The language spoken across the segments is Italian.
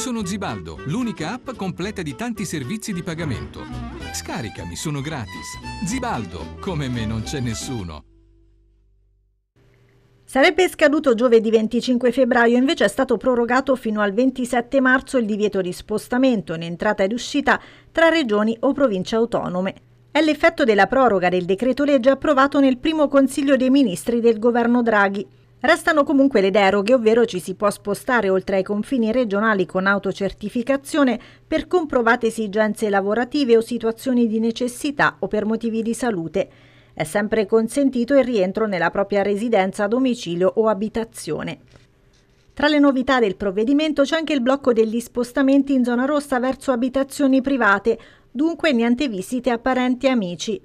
Sono Zibaldo, l'unica app completa di tanti servizi di pagamento. Scaricami, sono gratis. Zibaldo, come me non c'è nessuno. Sarebbe scaduto giovedì 25 febbraio, invece è stato prorogato fino al 27 marzo il divieto di spostamento in entrata ed uscita tra regioni o province autonome. È l'effetto della proroga del decreto legge approvato nel primo Consiglio dei Ministri del governo Draghi. Restano comunque le deroghe, ovvero ci si può spostare oltre ai confini regionali con autocertificazione per comprovate esigenze lavorative o situazioni di necessità o per motivi di salute. È sempre consentito il rientro nella propria residenza, domicilio o abitazione. Tra le novità del provvedimento c'è anche il blocco degli spostamenti in zona rossa verso abitazioni private, dunque niente visite a parenti e amici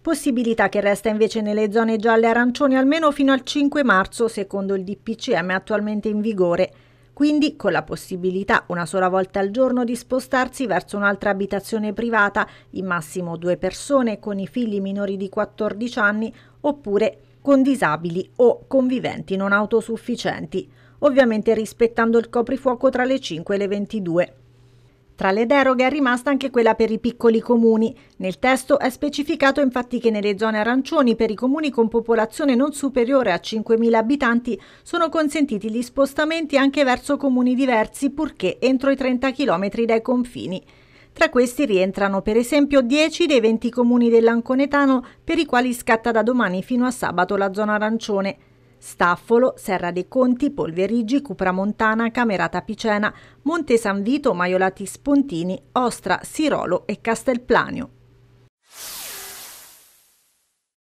possibilità che resta invece nelle zone gialle e arancioni almeno fino al 5 marzo secondo il DPCM attualmente in vigore, quindi con la possibilità una sola volta al giorno di spostarsi verso un'altra abitazione privata, in massimo due persone con i figli minori di 14 anni oppure con disabili o conviventi non autosufficienti, ovviamente rispettando il coprifuoco tra le 5 e le 22. Tra le deroghe è rimasta anche quella per i piccoli comuni. Nel testo è specificato infatti che nelle zone arancioni per i comuni con popolazione non superiore a 5.000 abitanti sono consentiti gli spostamenti anche verso comuni diversi purché entro i 30 km dai confini. Tra questi rientrano per esempio 10 dei 20 comuni dell'Anconetano per i quali scatta da domani fino a sabato la zona arancione. Staffolo, Serra dei Conti, Polverigi, Cupramontana, Camerata Picena, Monte San Vito, Maiolati Spontini, Ostra, Sirolo e Castelplanio.